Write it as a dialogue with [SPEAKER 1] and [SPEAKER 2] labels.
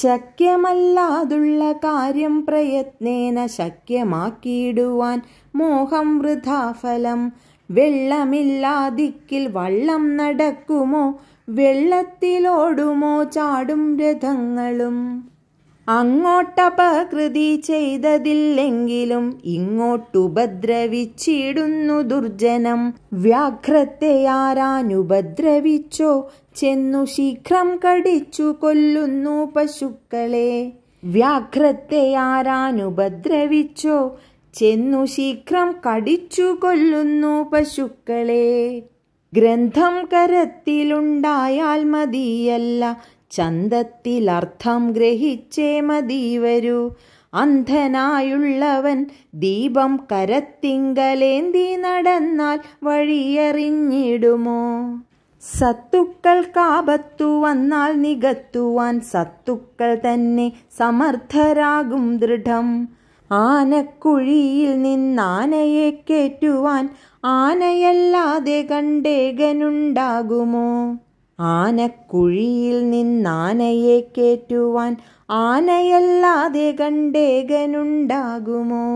[SPEAKER 1] ശക്യമല്ലാതുള്ള
[SPEAKER 2] കാര്യം പ്രയത്നേന ശക്യമാക്കിയിടുവാൻ മോഹം വൃഥാഫലം വെള്ളമില്ലാതിക്കിൽ വള്ളം നടക്കുമോ വെള്ളത്തിലോടുമോ ചാടും രഥങ്ങളും അങ്ങോട്ടപകൃതി ചെയ്തതില്ലെങ്കിലും ഇങ്ങോട്ടുപദ്രവിച്ചിടുന്നു ദുർജനം വ്യാഘ്രത്തെ ആരാനുപദ്രവിച്ചോ ചെന്നു ശീഘ്രം കടിച്ചു കൊല്ലുന്നു പശുക്കളെ വ്യാഘ്രത്തെ ആരാനുപദ്രവിച്ചോ ചെന്നു ശീഘ്രം കടിച്ചു കൊല്ലുന്നു പശുക്കളെ ഗ്രന്ഥം കരത്തിലുണ്ടായാൽ മതിയല്ല ചന്തത്തിലർത്ഥം ഗ്രഹിച്ചേ മതീവരൂ അന്ധനായുള്ളവൻ ദീപം കരത്തിങ്കലേന്തി നടന്നാൽ വഴിയറിഞ്ഞിടുമോ സത്തുക്കൾ കാപത്തു വന്നാൽ നികത്തുവാൻ സത്തുക്കൾ തന്നെ സമർത്ഥരാകും ദൃഢം ആനക്കുഴിയിൽ നിന്നാനയെ കേറ്റുവാൻ ആനയല്ലാതെ കണ്ടേകനുണ്ടാകുമോ ആനക്കുഴിയിൽ നിന്നാനയെ കേറ്റുവാൻ
[SPEAKER 1] ആനയല്ലാതെ കണ്ടേകനുണ്ടാകുമോ